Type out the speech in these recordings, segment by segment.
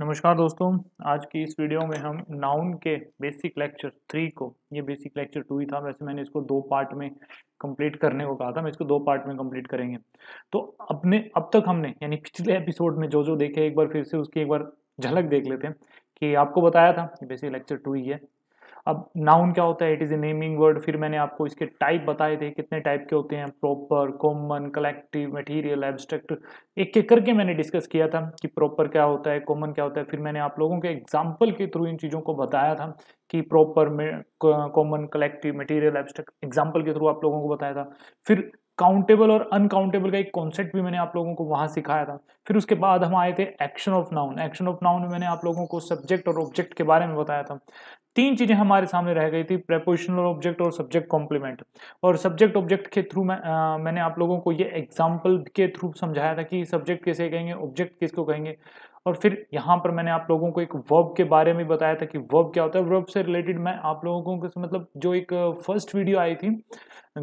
नमस्कार दोस्तों आज की इस वीडियो में हम नाउन के बेसिक लेक्चर थ्री को ये बेसिक लेक्चर टू ही था वैसे मैंने इसको दो पार्ट में कंप्लीट करने को कहा था मैं इसको दो पार्ट में कंप्लीट करेंगे तो अपने अब तक हमने यानी पिछले एपिसोड में जो जो देखे एक बार फिर से उसकी एक बार झलक देख लेते हैं कि आपको बताया था बेसिक लेक्चर टू ही है अब नाउन क्या होता है it is a naming word फिर मैंने आपको इसके टाइप बताए थे कितने टाइप के होते हैं proper common collective material abstract एक एक करके मैंने डिस्कस किया था कि प्रॉपर क्या होता है कॉमन क्या होता है फिर मैंने आप लोगों के एग्जाम्पल के थ्रू इन चीज़ों को बताया था कि proper common collective material abstract example के थ्रू आप लोगों को बताया था फिर काउंटेबल और अनकाउंटेबल का एक कॉन्सेप्ट भी मैंने आप लोगों को वहाँ सिखाया था फिर उसके बाद हम आए थे action of noun action of noun में मैंने आप लोगों को सब्जेक्ट और ऑब्जेक्ट के बारे में बताया था तीन चीज़ें हमारे सामने रह गई थी प्रेपोजिशनल ऑब्जेक्ट और सब्जेक्ट कॉम्प्लीमेंट और सब्जेक्ट ऑब्जेक्ट के थ्रू मैं आ, मैंने आप लोगों को ये एग्जाम्पल के थ्रू समझाया था कि सब्जेक्ट कैसे कहेंगे ऑब्जेक्ट किसको कहेंगे और फिर यहाँ पर मैंने आप लोगों को एक वर्ब के बारे में बताया था कि वर्ब क्या होता है वर्ब से रिलेटेड मैं आप लोगों को मतलब जो एक फर्स्ट वीडियो आई थी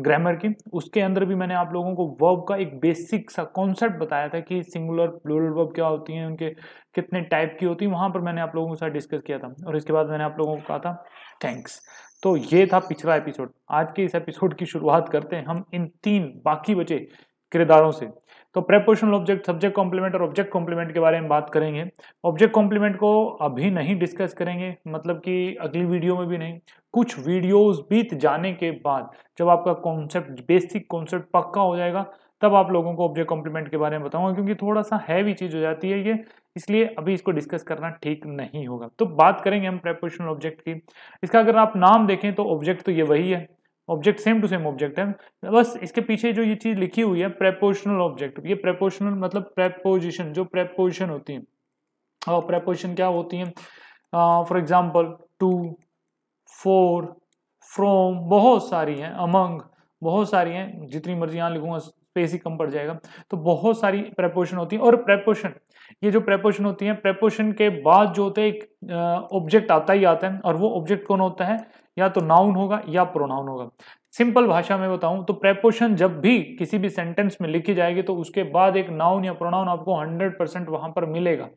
ग्रामर की उसके अंदर भी मैंने आप लोगों को वर्ब का एक बेसिक सा कॉन्सेप्ट बताया था कि सिंगुलर प्लूरल वर्ब क्या होती हैं उनके कितने टाइप की होती हैं वहाँ पर मैंने आप लोगों के साथ डिस्कस किया था और इसके बाद मैंने आप लोगों को कहा था थैंक्स तो ये था पिछला एपिसोड आज के इस एपिसोड की शुरुआत करते हैं हम इन तीन बाकी बचे किरदारों से तो प्रेपोजिशनल ऑब्जेक्ट सब्जेक्ट कॉम्प्लीमेंट और ऑब्जेक्ट कॉम्प्लीमेंट के बारे में बात करेंगे ऑब्जेक्ट कॉम्प्लीमेंट को अभी नहीं डिस्कस करेंगे मतलब कि अगली वीडियो में भी नहीं कुछ वीडियोस बीत जाने के बाद जब आपका कॉन्सेप्ट बेसिक कॉन्सेप्ट पक्का हो जाएगा तब आप लोगों को ऑब्जेक्ट कॉम्प्लीमेंट के बारे में बताऊंगा क्योंकि थोड़ा सा हैवी चीज़ हो जाती है ये इसलिए अभी इसको डिस्कस करना ठीक नहीं होगा तो बात करेंगे हम प्रेपोजिशनल ऑब्जेक्ट की इसका अगर आप नाम देखें तो ऑब्जेक्ट तो ये वही है object same to same object है बस इसके पीछे जो ये चीज़ लिखी हुई है प्रेपोर्शनल ऑब्जेक्ट ये प्रेपोर्शनल मतलब प्रेपोजिशन जो प्रेपोजिशन होती है और प्रेपोजिशन क्या होती है for example to for from बहुत सारी हैं अमंग बहुत सारी हैं जितनी मर्जी यहाँ लिखूंगा स्पेस ही कम पड़ जाएगा तो बहुत सारी प्रेपोजिशन होती है और प्रेपोजिशन ये जो प्रेपोजिशन होती है प्रेपोशन के बाद जो होते हैं एक ऑब्जेक्ट आता ही आता है और वो ऑब्जेक्ट कौन होता है या तो नाउन होगा या प्रोनाउन होगा सिंपल भाषा में बताऊं तो प्रेपोशन जब भी किसी भी सेंटेंस में लिखी जाएगी तो उसके बाद एक नाउन या प्रोनाउन आपको 100 परसेंट वहां पर मिलेगा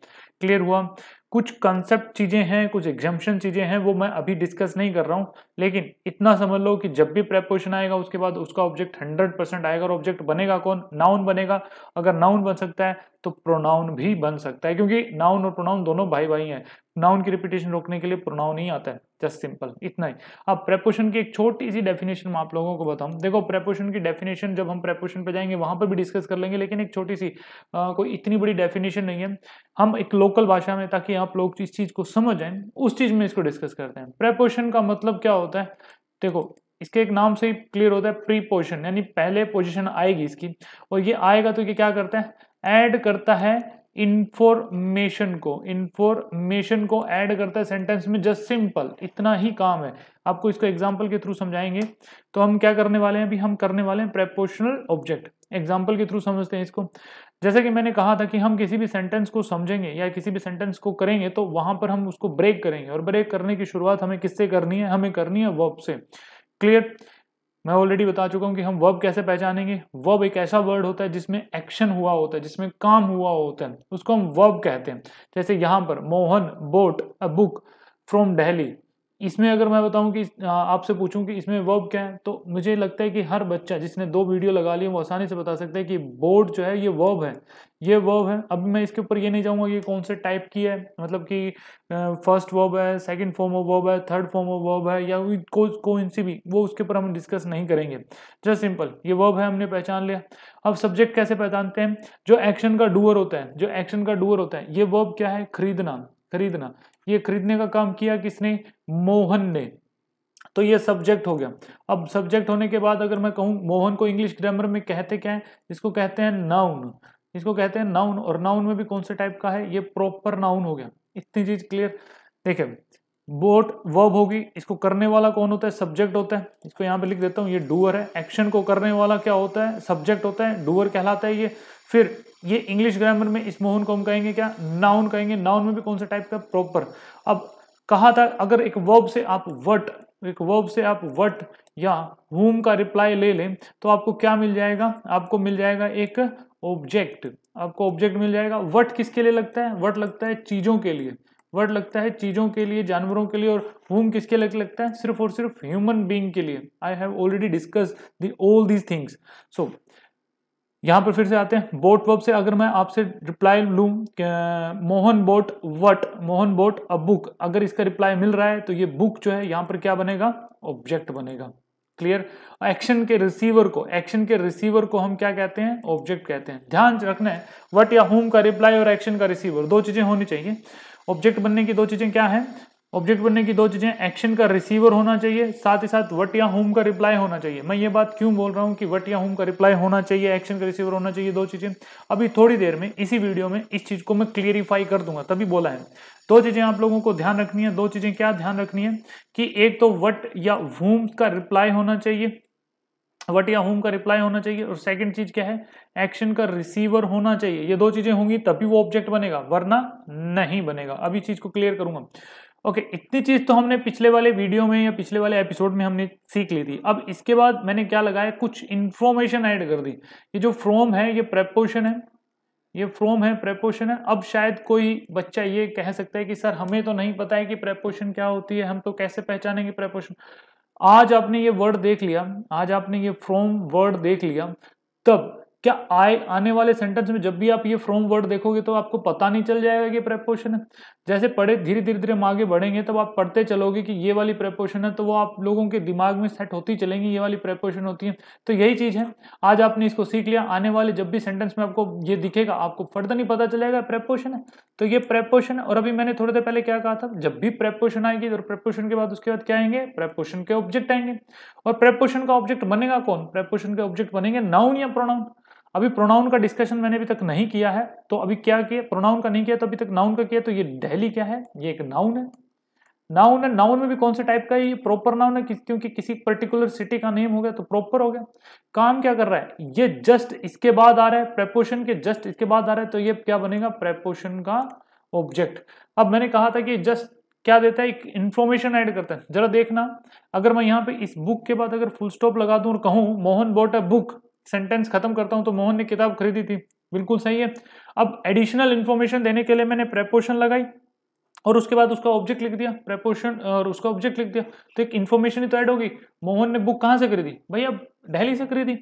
क्लियर हुआ कुछ कंसेप्ट चीज़ें हैं कुछ एग्जाम्पन चीज़ें हैं वो मैं अभी डिस्कस नहीं कर रहा हूँ लेकिन इतना समझ लो कि जब भी प्रेपोशन आएगा उसके बाद उसका ऑब्जेक्ट हंड्रेड परसेंट आएगा और ऑब्जेक्ट बनेगा कौन नाउन बनेगा अगर नाउन बन सकता है तो प्रोनाउन भी बन सकता है क्योंकि नाउन और प्रोनाउन दोनों भाई भाई हैं नाउन की रिपीटेशन रोकने के लिए प्रोनाउन ही आता है जस्ट सिंपल इतना ही अब प्रेपोशन की एक छोटी सी डेफिनेशन मैं आप लोगों को बताऊं देखो प्रेपोशन की डेफिनेशन जब हम प्रेपोशन पे जाएंगे वहां पर भी डिस्कस कर लेंगे लेकिन एक छोटी सी आ, कोई इतनी बड़ी डेफिनेशन नहीं है हम एक लोकल भाषा में ताकि आप लोग इस चीज़ को समझ जाए उस चीज़ में इसको डिस्कस करते हैं प्रेपोशन का मतलब क्या होता है देखो इसके एक नाम से ही क्लियर होता है प्री पोजिशन यानी पहले पोजिशन आएगी इसकी और ये आएगा तो ये क्या करता है ऐड करता है इन्फॉर्मेशन को इन्फॉर्मेशन को ऐड करता है सेंटेंस में जस्ट सिंपल इतना ही काम है आपको इसको एग्जांपल के थ्रू समझाएंगे तो हम क्या करने वाले हैं अभी हम करने वाले हैं प्रेपोशनल ऑब्जेक्ट एग्जांपल के थ्रू समझते हैं इसको जैसे कि मैंने कहा था कि हम किसी भी सेंटेंस को समझेंगे या किसी भी सेंटेंस को करेंगे तो वहां पर हम उसको ब्रेक करेंगे और ब्रेक करने की शुरुआत हमें किससे करनी है हमें करनी है वर्ब से क्लियर मैं ऑलरेडी बता चुका हूं कि हम वर्ब कैसे पहचानेंगे वर्ब एक ऐसा वर्ड होता है जिसमें एक्शन हुआ होता है जिसमें काम हुआ होता है उसको हम वर्ब कहते हैं जैसे यहाँ पर Mohan bought a book from Delhi इसमें अगर मैं बताऊं कि आपसे पूछूं कि इसमें वर्ब क्या है तो मुझे लगता है कि हर बच्चा जिसने दो वीडियो लगा लिए वो आसानी से बता सकता है कि बोर्ड जो है ये वर्ब है ये वर्ब है अब मैं इसके ऊपर ये नहीं जाऊंगा कि कौन से टाइप की है मतलब कि फर्स्ट वर्ब है सेकंड फॉर्म ऑफ वर्ब है थर्ड फॉर्म ऑफ वर्ब है या कौन सी भी वो उसके ऊपर हम डिस्कस नहीं करेंगे जस्ट सिंपल ये वर्ब है हमने पहचान लिया अब सब्जेक्ट कैसे पहचानते हैं जो एक्शन का डूअर होता है जो एक्शन का डूअर होता है ये वर्ब क्या है खरीदना खरीदना ये खरीदने का काम किया किसने मोहन ने तो ये सब्जेक्ट हो गया अब सब्जेक्ट होने के बाद अगर मैं कहूँ मोहन को इंग्लिश ग्रामर में कहते क्या है इसको कहते हैं नाउन इसको कहते हैं नाउन और नाउन में भी कौन से टाइप का है ये प्रॉपर नाउन हो गया इतनी चीज क्लियर देखे बोट वर्ब होगी इसको करने वाला कौन होता है सब्जेक्ट होता है इसको यहाँ पे लिख देता हूँ ये डूअर है एक्शन को करने वाला क्या होता है सब्जेक्ट होता है डूअर कहलाता है ये फिर ये इंग्लिश ग्रामर में इस मोहन को हम कहेंगे क्या नाउन कहेंगे नाउन में भी कौन सा टाइप का प्रॉपर अब कहा था अगर एक वर्ब से आप वट एक वर्ब से आप वट या हुम का रिप्लाई ले लें तो आपको क्या मिल जाएगा आपको मिल जाएगा एक ऑब्जेक्ट आपको ऑब्जेक्ट मिल जाएगा वट किसके लिए लगता है वट लगता है चीज़ों के लिए वट लगता है चीज़ों के लिए जानवरों के लिए और हुम किसके लिए लगता है सिर्फ और सिर्फ ह्यूमन बींग के लिए I have already discuss the all these things so यहां पर फिर से आते हैं बोट वर्ब से अगर मैं आपसे रिप्लाई लू Mohan bought what Mohan bought a book अगर इसका रिप्लाई मिल रहा है तो ये बुक जो है यहाँ पर क्या बनेगा ऑब्जेक्ट बनेगा क्लियर एक्शन के रिसीवर को एक्शन के रिसीवर को हम क्या कहते हैं ऑब्जेक्ट कहते हैं ध्यान रखना है वट या होम का रिप्लाई और एक्शन का रिसीवर दो चीजें होनी चाहिए ऑब्जेक्ट बनने की दो चीजें क्या है ऑब्जेक्ट बनने की दो चीजें एक्शन का रिसीवर होना चाहिए साथ ही साथ वट या होम का रिप्लाई होना चाहिए मैं ये बात क्यों बोल रहा हूँ कि वट या होम का रिप्लाई होना चाहिए एक्शन का रिसीवर होना चाहिए दो चीजें अभी थोड़ी देर में इसी वीडियो में इस चीज को मैं क्लियरिफाई कर दूंगा तभी बोला है दो चीजें आप लोगों को ध्यान रखनी है दो चीजें क्या ध्यान रखनी है कि एक तो वट या होम का रिप्लाई होना चाहिए वट या होम का रिप्लाई होना चाहिए और सेकंड चीज क्या है एक्शन का रिसीवर होना चाहिए ये दो चीजें होंगी तभी वो ऑब्जेक्ट बनेगा वरना नहीं बनेगा अभी चीज को क्लियर करूंगा ओके okay, इतनी चीज तो हमने पिछले वाले वीडियो में या पिछले वाले एपिसोड में हमने सीख ली थी अब इसके बाद मैंने क्या लगाया कुछ इन्फॉर्मेशन ऐड कर दी ये जो फ्रोम है ये प्रेपोशन है ये फ्रोम है प्रेपोशन है अब शायद कोई बच्चा ये कह सकता है कि सर हमें तो नहीं पता है कि प्रेपोशन क्या होती है हम तो कैसे पहचानेंगे प्रेपोशन आज आपने ये वर्ड देख लिया आज आपने ये फ्रोम वर्ड देख लिया तब क्या आए आने वाले सेंटेंस में जब भी आप ये फ्रॉम वर्ड देखोगे तो आपको पता नहीं चल जाएगा कि प्रेपोशन है जैसे पढ़े धीरे धीरे धीरे हम आगे बढ़ेंगे तब आप पढ़ते चलोगे कि ये वाली प्रेपोशन है तो वो आप लोगों के दिमाग में सेट होती चलेंगी ये वाली प्रेपोशन होती है तो यही चीज़ है आज आपने इसको सीख लिया आने वाले जब भी सेंटेंस में आपको ये दिखेगा आपको फर्दर नहीं पता चलेगा प्रेपोशन है तो ये प्रेपोशन और अभी मैंने थोड़ी देर पहले क्या कहा था जब भी प्रेपोशन आएगी और प्रेपोशन के बाद उसके बाद क्या आएंगे प्रेपोशन के ऑब्जेक्ट आएंगे और प्रेपोशन का ऑब्जेक्ट बनेगा कौन प्रेपोशन के ऑब्जेक्ट बनेंगे नाउन या प्रोनाउन अभी प्रोनाउन का डिस्कशन मैंने अभी तक नहीं किया है तो अभी क्या किया प्रोनाउन का नहीं किया तो अभी तक नाउन का किया तो ये डेली क्या है ये एक नाउन है नाउन है नाउन में भी कौन से टाइप का है ये प्रॉपर नाउन है क्योंकि किसी पर्टिकुलर सिटी का नेम हो गया तो प्रॉपर हो गया काम क्या कर रहा है ये जस्ट इसके बाद आ रहा है प्रेपोशन के जस्ट इसके बाद आ रहा है तो ये क्या बनेगा प्रेपोशन का ऑब्जेक्ट अब मैंने कहा था कि जस्ट क्या देता है एक इंफॉर्मेशन ऐड करता है जरा देखना अगर मैं यहाँ पे इस बुक के बाद अगर फुल स्टॉप लगा दूं और कहूं Mohan bought a book sentence खत्म करता हूं तो मोहन ने किताब खरीदी थी बिल्कुल सही है अब एडिशनल इन्फॉर्मेशन देने के लिए मैंने प्रेपोशन लगाई और उसके बाद उसका ऑब्जेक्ट लिख दिया प्रेपोशन और उसका ऑब्जेक्ट लिख दिया तो एक इन्फॉर्मेशन ही तो ऐड होगी मोहन ने बुक कहाँ से खरीदी भैया डेली से खरीदी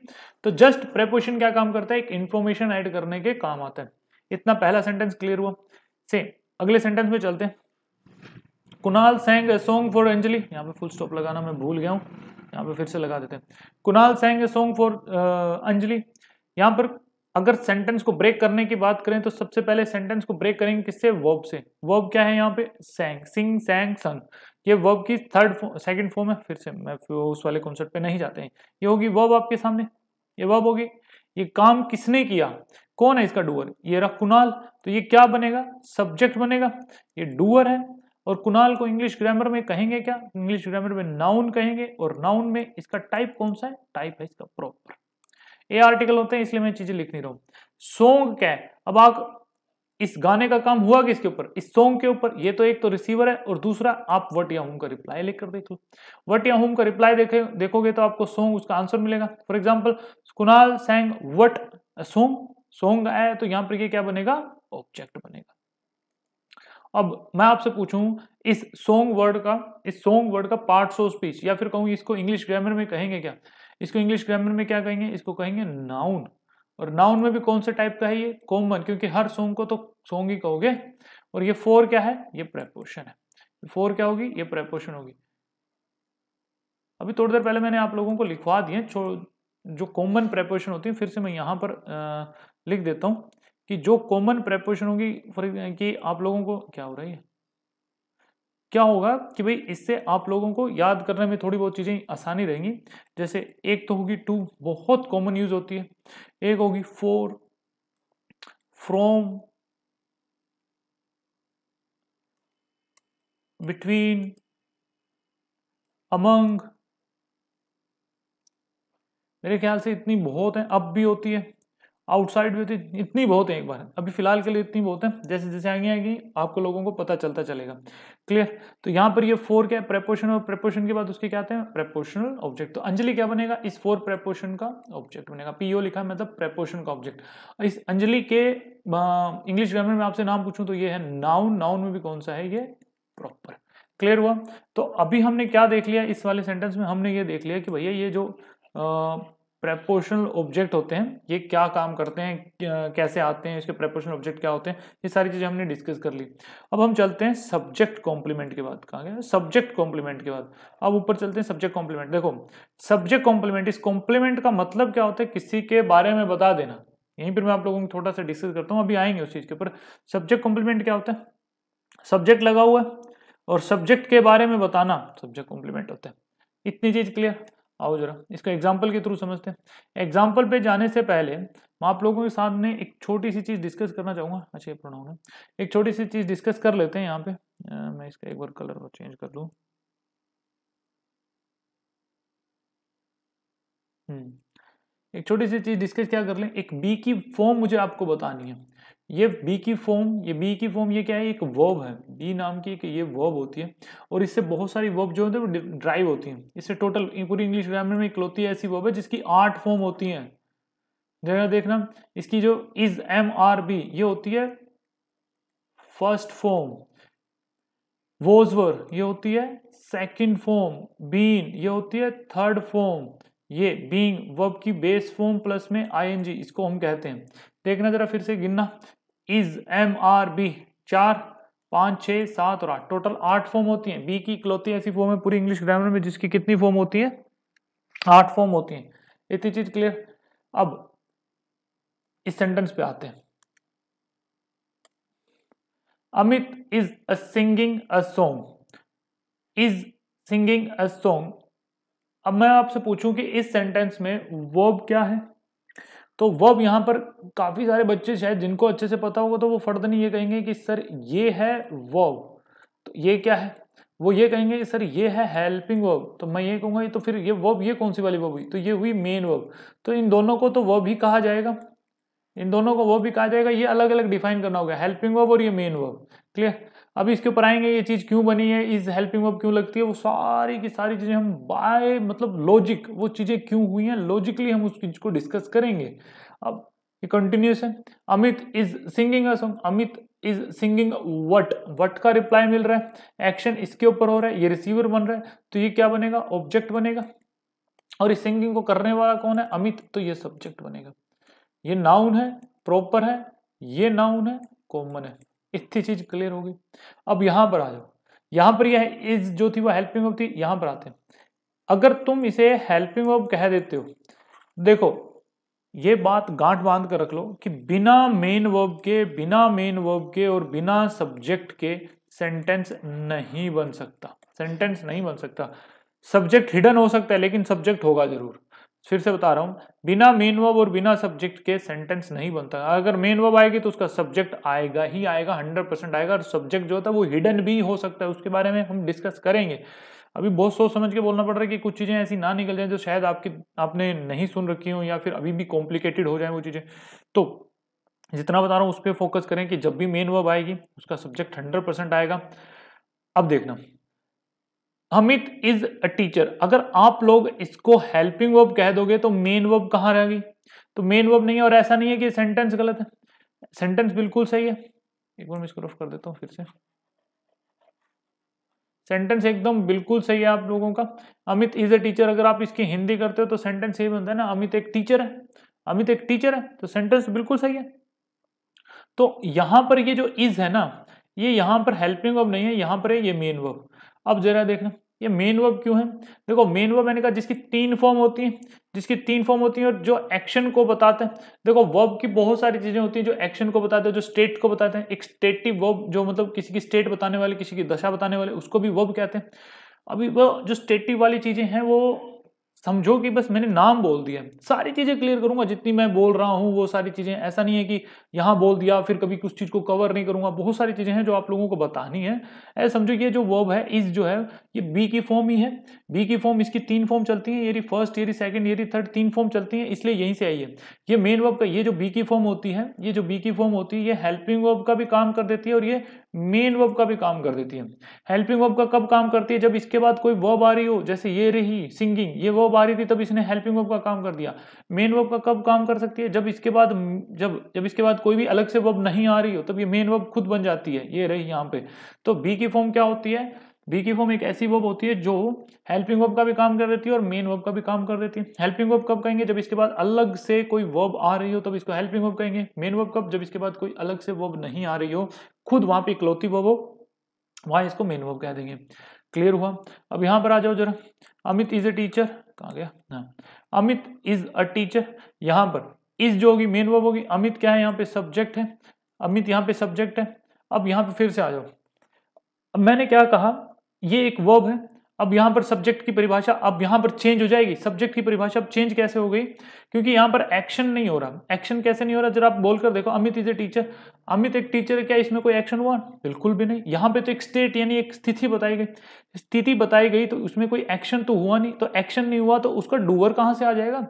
तो जस्ट प्रेपोशन क्या काम करता है एक इन्फॉर्मेशन ऐड करने के काम आता है इतना पहला सेंटेंस क्लियर हुआ से अगले सेंटेंस में चलते हैं Kunal sang a song for Anjali यहाँ पे फुल स्टॉप लगाना मैं भूल गया हूँ यहाँ पे फिर से लगा देते हैं Kunal sang a song for Anjali यहाँ पर अगर सेंटेंस को ब्रेक करने की बात करें तो सबसे पहले सेंटेंस को ब्रेक करेंगे किससे वर्ब से वर्ब क्या है यहाँ पे सैंग सिंग सैंग संग ये वर्ब की थर्ड सेकंड फॉर्म है फिर से मैं उस वाले कॉन्सेप्ट पे नहीं जाते हैं ये होगी वर्ब आपके सामने ये वर्ब होगी ये काम किसने किया कौन है इसका डूअर ये रहा कुणाल तो ये क्या बनेगा सब्जेक्ट बनेगा ये डूअर है और कुणाल को इंग्लिश ग्रामर में कहेंगे क्या इंग्लिश ग्रामर में नाउन कहेंगे और नाउन में इसका टाइप कौन सा है टाइप है इसका प्रॉपर ए आर्टिकल होते हैं इसलिए मैं चीजें लिख नहीं रहा हूं सोंग क्या है अब आप इस गाने का काम हुआ किसके ऊपर इस सॉन्ग के ऊपर ये तो एक तो रिसीवर है और दूसरा आप वट या होम का रिप्लाई लिखकर देख लो वट या होम का रिप्लाई देखे देखोगे तो आपको सॉन्ग उसका आंसर मिलेगा for example Kunal sang what song song आया तो यहाँ पर ये क्या बनेगा ऑब्जेक्ट बनेगा अब मैं आपसे पूछूं इस सोंग वर्ड का इस सोंग वर्ड का पार्ट ऑफ स्पीच या फिर कहूँ इसको इंग्लिश ग्रामर में कहेंगे क्या इसको इंग्लिश ग्रामर में क्या कहेंगे इसको कहेंगे नाउन और नाउन में भी कौन से टाइप का है ये कॉमन क्योंकि हर सोंग को तो सोंग ही कहोगे और ये फोर क्या है ये प्रेपोशन है फोर क्या होगी ये प्रेपोशन होगी अभी थोड़ी देर पहले मैंने आप लोगों को लिखवा दिए जो कॉमन प्रेपोशन होती है फिर से मैं यहां पर आ, लिख देता हूं कि जो कॉमन प्रेपोजिशन होगी फॉर कि आप लोगों को क्या हो रहा है क्या होगा कि भाई इससे आप लोगों को याद करने में थोड़ी बहुत चीज़ें आसानी रहेंगी जैसे एक तो होगी टू बहुत कॉमन यूज होती है एक होगी फोर फ्रॉम बिटवीन अमंग मेरे ख्याल से इतनी बहुत है अब भी होती है आउटसाइड में तो इतनी बहुत है एक बार अभी फिलहाल के लिए इतनी बहुत है जैसे जैसे आगे आएगी आपको लोगों को पता चलता चलेगा क्लियर तो यहाँ पर ये फोर क्या है प्रेपोशन और प्रेपोशन के बाद उसके क्या आते हैं प्रेपोशनल ऑब्जेक्ट तो अंजलि क्या बनेगा इस फोर प्रेपोशन का ऑब्जेक्ट बनेगा पीओ लिखा है मतलब प्रेपोशन का ऑब्जेक्ट इस अंजलि के इंग्लिश ग्रामर में आपसे नाम पूछूं तो ये है नाउन नाउन में भी कौन सा है ये प्रॉपर क्लियर हुआ तो अभी हमने क्या देख लिया इस वाले सेंटेंस में हमने ये देख लिया कि भैया ये जो प्रेपोर्शनल ऑब्जेक्ट होते हैं ये क्या काम करते हैं कैसे आते हैं इसके प्रेपोर्शनल ऑब्जेक्ट क्या होते हैं ये सारी चीज़ें हमने डिस्कस कर ली अब हम चलते हैं सब्जेक्ट कॉम्प्लीमेंट के बाद कहा गया सब्जेक्ट कॉम्प्लीमेंट के बाद अब ऊपर चलते हैं सब्जेक्ट कॉम्प्लीमेंट देखो सब्जेक्ट कॉम्प्लीमेंट इस कॉम्प्लीमेंट का मतलब क्या होता है किसी के बारे में बता देना यहीं पर मैं आप लोगों को थोड़ा सा डिस्कस करता हूँ अभी आएंगे उस चीज़ के ऊपर सब्जेक्ट कॉम्प्लीमेंट क्या होता है सब्जेक्ट लगा हुआ है और सब्जेक्ट के बारे में बताना सब्जेक्ट कॉम्प्लीमेंट होता है इतनी चीज़ क्लियर आओ जरा इसका एग्जाम्पल के थ्रू समझते हैं एग्जाम्पल पे जाने से पहले मैं आप लोगों के सामने एक छोटी सी चीज़ डिस्कस करना चाहूँगा अच्छा ये है एक छोटी सी चीज़ डिस्कस कर लेते हैं यहाँ पे आ, मैं इसका एक बार कलर चेंज कर लू हम्म, एक छोटी सी चीज़ डिस्कस क्या कर लें एक बी की फॉर्म मुझे आपको बतानी है ये बी की फॉर्म ये बी की फॉर्म ये क्या है एक वर्ब है बी नाम की एक ये वर्ब होती है और इससे बहुत सारी वर्ब जो होती है वो ड्राइव होती हैं इससे टोटल पूरी इंग्लिश ग्रामर में इकलौती ऐसी वर्ब है जिसकी आठ फॉर्म होती हैं जरा देखना इसकी जो इज एम आर बी ये होती है फर्स्ट फॉर्म वोजवर ये होती है सेकेंड फॉर्म बीन ये होती है थर्ड फॉर्म ये बींग वर्ब की बेस फॉर्म प्लस में आई इसको हम कहते हैं देखना जरा फिर से गिनना इज एम आर बी चार पाँच छः सात और आठ टोटल आठ फॉर्म होती हैं बी की इकलौती ऐसी फॉर्म है पूरी इंग्लिश ग्रामर में जिसकी कितनी फॉर्म होती है आठ फॉर्म होती हैं इतनी चीज क्लियर अब इस सेंटेंस पे आते हैं Amit is a singing a song is singing a song अब मैं आपसे पूछूं कि इस सेंटेंस में वर्ब क्या है तो वर्ब यहाँ पर काफ़ी सारे बच्चे शायद जिनको अच्छे से पता होगा तो वो फर्द नहीं ये कहेंगे कि सर ये है वर्ब तो ये क्या है वो ये कहेंगे कि सर ये है हेल्पिंग वर्ब तो मैं ये कहूँगा तो फिर ये वर्ब ये कौन सी वाली वर्ब हुई तो ये हुई मेन वर्ब तो इन दोनों को तो वर्ब ही कहा जाएगा इन दोनों को वर्ब भी कहा जाएगा ये अलग अलग डिफाइन करना होगा हेल्पिंग वर्ब और ये मेन वर्ब क्लियर अब इसके ऊपर आएंगे ये चीज़ क्यों बनी है इस हेल्पिंग वर्ब क्यों लगती है वो सारी की सारी चीज़ें हम बाय मतलब लॉजिक वो चीज़ें क्यों हुई हैं लॉजिकली हम उस चीज़ को डिस्कस करेंगे अब ये कंटिन्यूस है Amit is singing a song Amit is singing what what का रिप्लाई मिल रहा है एक्शन इसके ऊपर हो रहा है ये रिसीवर बन रहा है तो ये क्या बनेगा ऑब्जेक्ट बनेगा और इस सिंगिंग को करने वाला कौन है अमित तो ये सब्जेक्ट बनेगा ये नाउन है प्रॉपर है ये नाउन है कॉमन है इतनी चीज क्लियर हो गई अब यहां पर आ जाओ यहां पर यह इज जो थी वो हेल्पिंग थी यहां पर आते हैं अगर तुम इसे हेल्पिंग वर्ब कह देते हो देखो ये बात गांठ बांध कर रख लो कि बिना मेन वर्ब के बिना मेन वर्ब के और बिना सब्जेक्ट के सेंटेंस नहीं बन सकता सेंटेंस नहीं बन सकता सब्जेक्ट हिडन हो सकता है लेकिन सब्जेक्ट होगा जरूर फिर से बता रहा हूँ बिना मेन वर्ब और बिना सब्जेक्ट के सेंटेंस नहीं बनता अगर मेन वर्ब आएगी तो उसका सब्जेक्ट आएगा ही आएगा हंड्रेड परसेंट आएगा और सब्जेक्ट जो होता है वो हिडन भी हो सकता है उसके बारे में हम डिस्कस करेंगे अभी बहुत सोच समझ के बोलना पड़ रहा है कि कुछ चीज़ें ऐसी ना निकल जाए जो शायद आपकी आपने नहीं सुन रखी हो या फिर अभी भी कॉम्प्लिकेटेड हो जाए वो चीज़ें तो जितना बता रहा हूँ उस पर फोकस करें कि जब भी मेन वर्ब आएगी उसका सब्जेक्ट हंड्रेड परसेंट आएगा अब देखना अमित इज अ टीचर अगर आप लोग इसको हेल्पिंग वर्ब कह दोगे तो मेन वर्ब कहाँ रह गई तो मेन वर्ब नहीं है और ऐसा नहीं है कि सेंटेंस गलत है सेंटेंस बिल्कुल सही है एक बार मैं इसको रफ कर देता हूँ फिर से सेंटेंस एकदम बिल्कुल सही है आप लोगों का अमित इज अ टीचर अगर आप इसकी हिंदी करते हो तो सेंटेंस यही बनता है ना अमित एक टीचर है अमित एक टीचर है तो सेंटेंस बिल्कुल सही है तो यहां पर ये जो इज है ना ये यहां पर हेल्पिंग वर्ब नहीं है यहां पर है ये मेन वर्ब अब जरा देखना ये मेन वर्ब क्यों है देखो मेन वर्ब मैंने कहा जिसकी तीन फॉर्म होती है जिसकी तीन फॉर्म होती है और जो एक्शन को बताते हैं देखो वर्ब की बहुत सारी चीजें होती हैं जो एक्शन को बताते हैं जो स्टेट को बताते हैं एक स्टेटिव वर्ब जो मतलब किसी की स्टेट बताने वाले किसी की दशा बताने वाले उसको भी वर्ब कहते हैं अभी वो जो स्टेटिव वाली चीजें हैं वो समझो कि बस मैंने नाम बोल दिया सारी चीजें क्लियर करूंगा जितनी मैं बोल रहा हूं वो सारी चीजें ऐसा नहीं है कि यहाँ बोल दिया फिर कभी कुछ चीज को कवर नहीं करूंगा बहुत सारी चीजें हैं जो आप लोगों को बतानी है ऐसा समझो ये जो वर्ब है इज जो है ये बी की फॉर्म ही है बी की फॉर्म इसकी तीन फॉर्म चलती है ये फर्स्ट ये सेकंड ये थर्ड तीन फॉर्म चलती है इसलिए यहीं से आई है ये मेन वर्ब का ये जो बी की फॉर्म होती है ये जो बी की फॉर्म होती है ये हेल्पिंग वर्ब का भी काम कर देती है और ये मेन वर्ब का भी काम कर देती है हेल्पिंग वर्ब का कब काम करती है जब इसके बाद कोई वर्ब आ रही हो जैसे ये रही सिंगिंग ये वर्ब आ रही थी तब इसने हेल्पिंग वर्ब का काम कर दिया मेन वर्ब का कब काम कर सकती है जब इसके बाद जब जब इसके बाद कोई भी अलग से वर्ब नहीं आ रही हो तब ये मेन वर्ब खुद बन जाती है ये रही यहाँ पे तो बी की फॉर्म क्या होती है बी की फॉर्म एक ऐसी वर्ब होती है जो हेल्पिंग वर्ब का भी काम कर देती है और मेन वर्ब का भी काम कर देती है हेल्पिंग वर्ब कब कहेंगे जब इसके बाद अलग से कोई वर्ब आ रही हो तब इसको हेल्पिंग वर्ब कहेंगे मेन वर्ब कब जब इसके बाद कोई अलग से वर्ब नहीं आ रही हो खुद वहां पे इकलौती वर्ब हो वहां इसको मेन वर्ब कह देंगे क्लियर हुआ अब यहाँ पर आ जाओ जरा अमित इज अ टीचर कहा गया हाँ अमित इज अ टीचर यहाँ पर इज जो होगी मेन वर्ब होगी अमित क्या है यहाँ पे सब्जेक्ट है अमित यहाँ पे सब्जेक्ट है अब यहाँ पे फिर से आ जाओ अब मैंने क्या कहा ये एक वर्ब है अब यहां पर सब्जेक्ट की परिभाषा अब यहां पर चेंज हो जाएगी सब्जेक्ट की परिभाषा अब चेंज कैसे हो गई क्योंकि यहां पर एक्शन नहीं हो रहा एक्शन कैसे नहीं हो रहा जरा आप बोलकर देखो Amit is a teacher Amit एक टीचर है क्या इसमें कोई एक्शन हुआ बिल्कुल भी नहीं यहाँ पे तो एक स्टेट यानी एक स्थिति बताई गई स्थिति बताई गई तो उसमें कोई एक्शन तो हुआ नहीं तो एक्शन नहीं हुआ तो उसका डूअर कहाँ से आ जाएगा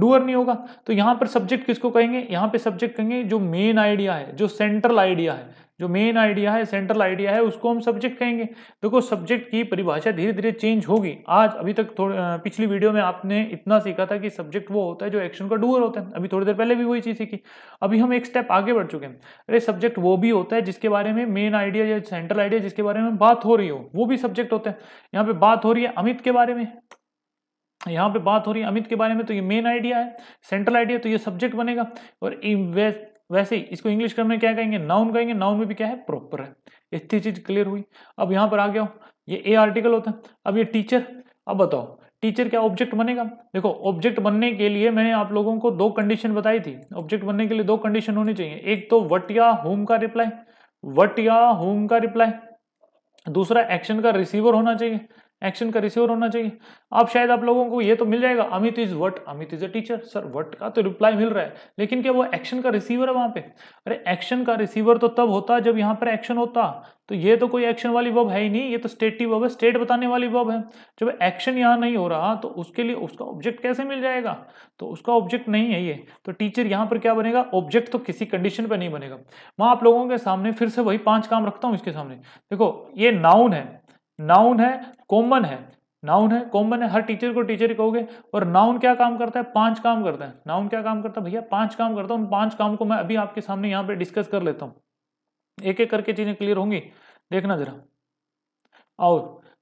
डूअर नहीं होगा तो यहाँ पर सब्जेक्ट किसको कहेंगे यहाँ पे सब्जेक्ट कहेंगे जो मेन आइडिया है जो सेंट्रल आइडिया है जो मेन आइडिया है सेंट्रल आइडिया है उसको हम सब्जेक्ट कहेंगे देखो सब्जेक्ट की परिभाषा धीरे धीरे चेंज होगी आज अभी तक थोड़ी पिछली वीडियो में आपने इतना सीखा था कि सब्जेक्ट वो होता है जो एक्शन का डूअर होता है अभी थोड़ी देर पहले भी वही चीज़ सीखी अभी हम एक स्टेप आगे बढ़ चुके हैं अरे सब्जेक्ट वो भी होता है जिसके बारे में मेन आइडिया या सेंट्रल आइडिया जिसके बारे में बात हो रही हो वो भी सब्जेक्ट होता है यहाँ पे बात हो रही है अमित के बारे में यहाँ पे बात हो रही है अमित के बारे में तो ये मेन आइडिया है सेंट्रल आइडिया तो ये सब्जेक्ट बनेगा और इन्वेस्ट वैसे ही इसको इंग्लिश क्रम में क्या कहेंगे नाउन कहेंगे नाउन में भी क्या है प्रॉपर है इतनी चीज क्लियर हुई अब यहाँ पर आ गया ये ए आर्टिकल होता है अब ये टीचर अब बताओ टीचर क्या ऑब्जेक्ट बनेगा देखो ऑब्जेक्ट बनने के लिए मैंने आप लोगों को दो कंडीशन बताई थी ऑब्जेक्ट बनने के लिए दो कंडीशन होनी चाहिए एक तो वट या होम का रिप्लाई वट या होम का रिप्लाई दूसरा एक्शन का रिसीवर होना चाहिए एक्शन का रिसीवर होना चाहिए अब शायद आप लोगों को ये तो मिल जाएगा Amit is what Amit is a teacher sir what का तो रिप्लाई मिल रहा है लेकिन क्या वो एक्शन का रिसीवर है वहां पे अरे एक्शन का रिसीवर तो तब होता जब यहाँ पर एक्शन होता तो ये तो कोई एक्शन वाली वर्ब है ही नहीं ये तो स्टेटिव वर्ब है स्टेट बताने वाली वर्ब है जब एक्शन यहाँ नहीं हो रहा तो उसके लिए उसका ऑब्जेक्ट कैसे मिल जाएगा तो उसका ऑब्जेक्ट नहीं है ये तो टीचर यहाँ पर क्या बनेगा ऑब्जेक्ट तो किसी कंडीशन पर नहीं बनेगा मैं आप लोगों के सामने फिर से वही पांच काम रखता हूँ इसके सामने देखो ये नाउन है नाउन है कॉमन है नाउन है कॉमन है हर टीचर को टीचर कहोगे और नाउन क्या काम करता है पांच काम करता है नाउन क्या काम करता है भैया पांच काम करता है उन पांच काम को मैं अभी आपके सामने यहाँ पे डिस्कस कर लेता हूँ एक एक करके चीजें क्लियर होंगी देखना जरा और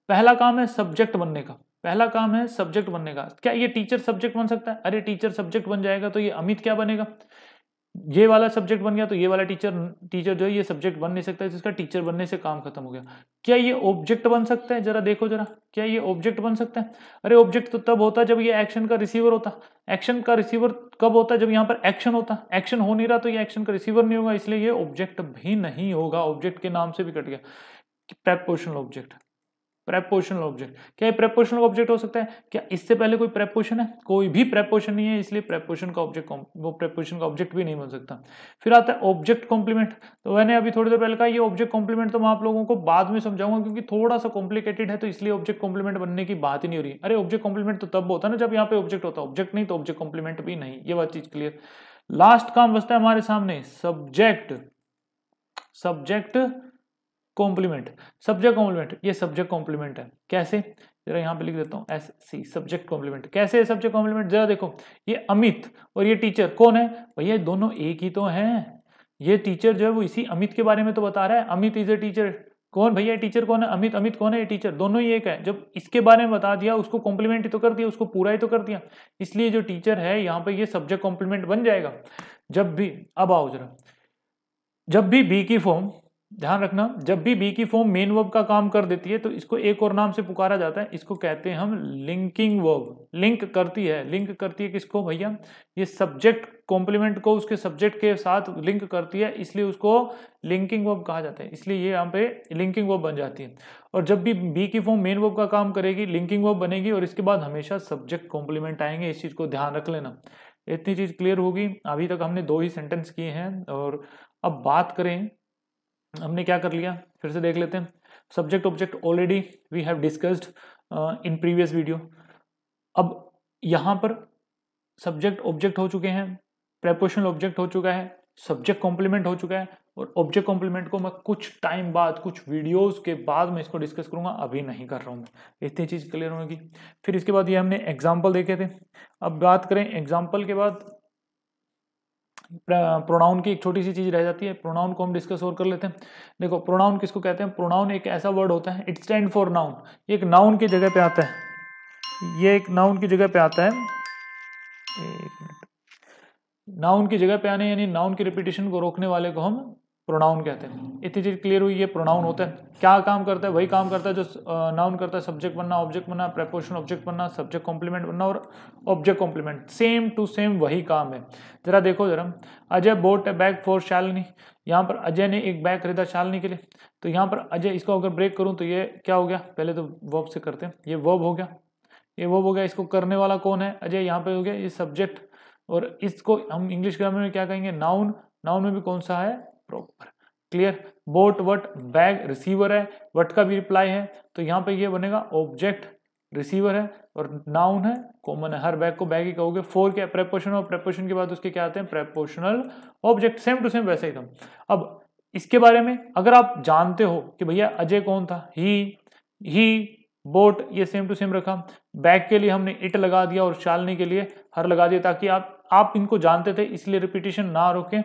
पहला काम है सब्जेक्ट बनने का पहला काम है सब्जेक्ट बनने का क्या ये टीचर सब्जेक्ट बन सकता है अरे टीचर सब्जेक्ट बन जाएगा तो ये अमित क्या बनेगा ये वाला सब्जेक्ट बन गया तो ये वाला टीचर टीचर जो है ये सब्जेक्ट बन नहीं सकता है जिसका टीचर बनने से काम खत्म हो गया क्या ये ऑब्जेक्ट बन सकता है जरा देखो जरा क्या ये ऑब्जेक्ट बन सकता है अरे ऑब्जेक्ट तो तब होता जब ये एक्शन का रिसीवर होता एक्शन का रिसीवर कब होता जब यहाँ पर एक्शन होता एक्शन हो नहीं रहा तो ये एक्शन का रिसीवर नहीं होगा इसलिए ये ऑब्जेक्ट भी नहीं होगा ऑब्जेक्ट के नाम से भी कट गया प्रेपोर्शनल ऑब्जेक्ट प्रेपोशनल ऑब्जेक्ट क्या प्रेपोशनल ऑब्जेक्ट हो सकता है क्या इससे पहले कोई प्रेपोशन है कोई भी प्रेपोशन नहीं है इसलिए प्रेपोशन का ऑब्जेक्ट वो प्रेपोशन का ऑब्जेक्ट भी नहीं बन सकता फिर आता है ऑब्जेक्ट कॉम्प्लीमेंट तो मैंने अभी थोड़ी देर पहले कहा ये ऑब्जेक्ट कॉम्प्लीमेंट तो मैं आप लोगों को बाद में समझाऊंगा क्योंकि थोड़ा सा कॉम्प्लिकेटेड है तो इसलिए ऑब्जेक्ट कॉम्प्लीमेंट बनने की बात ही नहीं हो रही अरे ऑब्जेक्ट कॉम्प्लीमेंट तो तब होता है ना जब यहाँ पे ऑब्जेक्ट होता है ऑब्जेक्ट नहीं तो ऑब्जेक्ट कॉम्प्लीमेंट भी नहीं ये बात चीज क्लियर लास्ट काम बचता है हमारे सामने subject subject complement subject complement ये सब्जेक्ट कॉम्प्लीमेंट है कैसे जरा यहाँ पे लिख देता हूँ एस सी सब्जेक्ट कॉम्प्लीमेंट कैसे है सब्जेक्ट कॉम्प्लीमेंट जरा देखो ये अमित और ये टीचर कौन है भैया दोनों एक ही तो हैं ये टीचर जो है वो इसी अमित के बारे में तो बता रहा है अमित इज ए टीचर कौन भैया टीचर कौन है अमित अमित कौन है ये टीचर दोनों ही एक है जब इसके बारे में बता दिया उसको कॉम्प्लीमेंट ही तो कर दिया उसको पूरा ही तो कर दिया इसलिए जो टीचर है यहाँ पे ये सब्जेक्ट कॉम्प्लीमेंट बन जाएगा जब भी अब आओ जरा जब भी बी की फॉर्म ध्यान रखना जब भी बी की फॉर्म मेन वर्ब का काम कर देती है तो इसको एक और नाम से पुकारा जाता है इसको कहते हैं हम लिंकिंग वर्ब लिंक करती है लिंक करती है किसको भैया ये सब्जेक्ट कॉम्प्लीमेंट को उसके सब्जेक्ट के साथ लिंक करती है इसलिए उसको लिंकिंग वर्ब कहा जाता है इसलिए ये यहाँ पे लिंकिंग वर्ब बन जाती है और जब भी बी की फॉर्म मेन वर्ब का काम करेगी लिंकिंग वर्ब बनेगी और इसके बाद हमेशा सब्जेक्ट कॉम्प्लीमेंट आएंगे इस चीज़ को ध्यान रख लेना इतनी चीज़ क्लियर होगी अभी तक हमने दो ही सेंटेंस किए हैं और अब बात करें हमने क्या कर लिया फिर से देख लेते हैं subject object already we have discussed in previous video अब यहाँ पर सब्जेक्ट ऑब्जेक्ट हो चुके हैं प्रेपोशनल ऑब्जेक्ट हो चुका है सब्जेक्ट कॉम्प्लीमेंट हो चुका है और ऑब्जेक्ट कॉम्प्लीमेंट को मैं कुछ टाइम बाद कुछ वीडियोस के बाद मैं इसको डिस्कस करूंगा अभी नहीं कर रहा हूँ मैं इतनी चीज़ क्लियर होगी फिर इसके बाद ये हमने एग्जाम्पल देखे थे अब बात करें एग्जाम्पल के बाद प्रोनाउन की एक छोटी सी चीज़ रह जाती है प्रोनाउन को हम डिस्कस और कर लेते हैं देखो प्रोनाउन किसको कहते हैं प्रोनाउन एक ऐसा वर्ड होता है इट स्टैंड फॉर नाउन ये एक नाउन की जगह पे आता है ये एक नाउन की जगह पे आता है एक मिनट नाउन की जगह पे आने यानी नाउन की रिपीटेशन को रोकने वाले को हम प्रोनाउन कहते हैं इतनी चीज़ क्लियर हुई ये प्रोनाउन होता है क्या काम करता है वही काम करता है जो नाउन करता है सब्जेक्ट बनना ऑब्जेक्ट बनना प्रेपोजिशन ऑब्जेक्ट बनना सब्जेक्ट कॉम्प्लीमेंट बनना और object complement same to same वही काम है जरा देखो जरा Ajay bought bag for Shalini यहाँ पर अजय ने एक बैग खरीदा शालिनी के लिए तो यहाँ पर अजय इसको अगर ब्रेक करूँ तो ये क्या हो गया पहले तो वर्ब से करते हैं ये वर्ब हो गया ये वर्ब हो गया इसको करने वाला कौन है अजय यहाँ पर हो गया ये सब्जेक्ट और इसको हम इंग्लिश ग्रामर में क्या कहेंगे नाउन नाउन में भी कौन सा है proper clear bought what bag receiver है वट का भी रिप्लाई है तो यहाँ पे ये बनेगा ऑब्जेक्ट रिसीवर है और नाउन है कॉमन है हर बैग को बैग ही कहोगे फोर क्या प्रेपोशन और प्रेपोशन के बाद उसके क्या आते हैं prepositional object same to same वैसे ही था अब इसके बारे में अगर आप जानते हो कि भैया अजय कौन था ही ही बोट ये सेम टू सेम रखा बैग के लिए हमने इट लगा दिया और शालनी के लिए हर लगा दिया ताकि आप आप इनको जानते थे इसलिए रिपीटेशन ना रोकें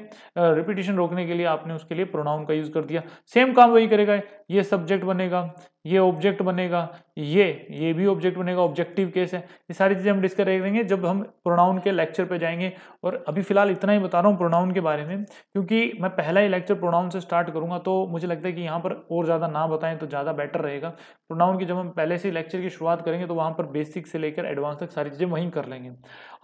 रिपीटेशन रोकने के लिए आपने उसके लिए प्रोनाउन का यूज कर दिया सेम काम वही करेगा ये सब्जेक्ट बनेगा ये ऑब्जेक्ट बनेगा ये ये भी ऑब्जेक्ट बनेगा ऑब्जेक्टिव केस है ये सारी चीज़ें हम डिस्कस करेंगे जब हम प्रोनाउन के लेक्चर पे जाएंगे और अभी फिलहाल इतना ही बता रहा हूँ प्रोनाउन के बारे में क्योंकि मैं पहला ही लेक्चर प्रोनाउन से स्टार्ट करूँगा तो मुझे लगता है कि यहाँ पर और ज़्यादा ना बताएं तो ज़्यादा बेटर रहेगा प्रोनाउन की जब हम पहले से लेक्चर की शुरुआत करेंगे तो वहाँ पर बेसिक से लेकर एडवांस तक सारी चीज़ें वहीं कर लेंगे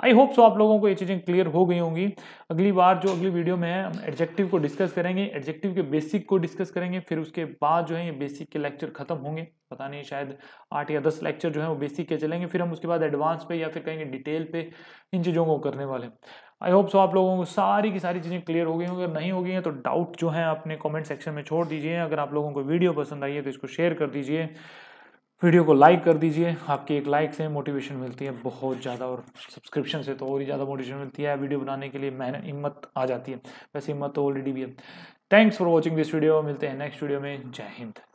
आई होप सो आप लोगों को ये चीज़ें क्लियर हो गई होंगी अगली बार जो अगली वीडियो में है हम एडजेक्टिव को डिस्कस करेंगे एडजेक्टिव के बेसिक को डिस्कस करेंगे फिर उसके बाद जो है ये बेसिक के लेक्चर खत्म होंगे पता नहीं शायद आठ या दस लेक्चर जो है वो बेसिक के चलेंगे फिर हम उसके बाद एडवांस पे या फिर कहेंगे डिटेल पे इन चीज़ों को करने वाले आई होप सो आप लोगों को सारी की सारी चीज़ें क्लियर हो गई होंगी अगर नहीं हो गई हैं तो डाउट जो है अपने कॉमेंट सेक्शन में छोड़ दीजिए अगर आप लोगों को वीडियो पसंद आई है तो इसको शेयर कर दीजिए वीडियो को लाइक कर दीजिए आपके एक लाइक से मोटिवेशन मिलती है बहुत ज़्यादा और सब्सक्रिप्शन से तो और ही ज़्यादा मोटिवेशन मिलती है वीडियो बनाने के लिए मेहनत हिम्मत आ जाती है वैसे हिम्मत तो ऑलरेडी भी है thanks for watching this video मिलते हैं नेक्स्ट वीडियो में जय हिंद